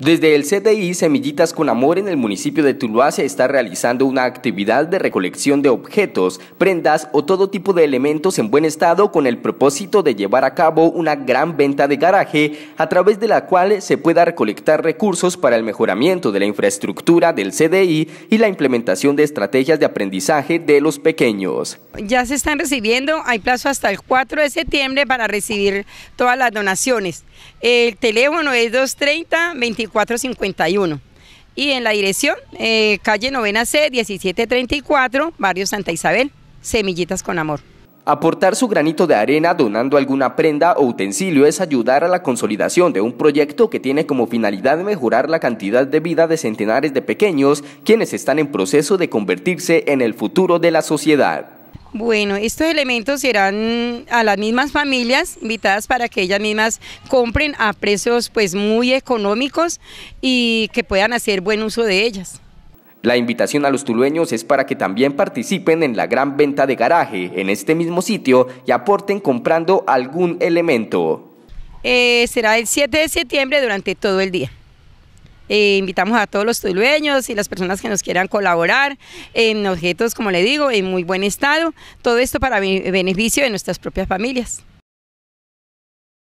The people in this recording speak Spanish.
Desde el CDI Semillitas con Amor en el municipio de Tuluá se está realizando una actividad de recolección de objetos, prendas o todo tipo de elementos en buen estado con el propósito de llevar a cabo una gran venta de garaje a través de la cual se pueda recolectar recursos para el mejoramiento de la infraestructura del CDI y la implementación de estrategias de aprendizaje de los pequeños. Ya se están recibiendo, hay plazo hasta el 4 de septiembre para recibir todas las donaciones. El teléfono es 230-2451. Y en la dirección, eh, calle Novena C, 1734, barrio Santa Isabel, Semillitas con Amor. Aportar su granito de arena donando alguna prenda o utensilio es ayudar a la consolidación de un proyecto que tiene como finalidad mejorar la cantidad de vida de centenares de pequeños quienes están en proceso de convertirse en el futuro de la sociedad. Bueno, estos elementos serán a las mismas familias invitadas para que ellas mismas compren a precios pues muy económicos y que puedan hacer buen uso de ellas. La invitación a los tulueños es para que también participen en la gran venta de garaje en este mismo sitio y aporten comprando algún elemento. Eh, será el 7 de septiembre durante todo el día. Eh, invitamos a todos los tulueños y las personas que nos quieran colaborar en objetos, como le digo, en muy buen estado. Todo esto para beneficio de nuestras propias familias.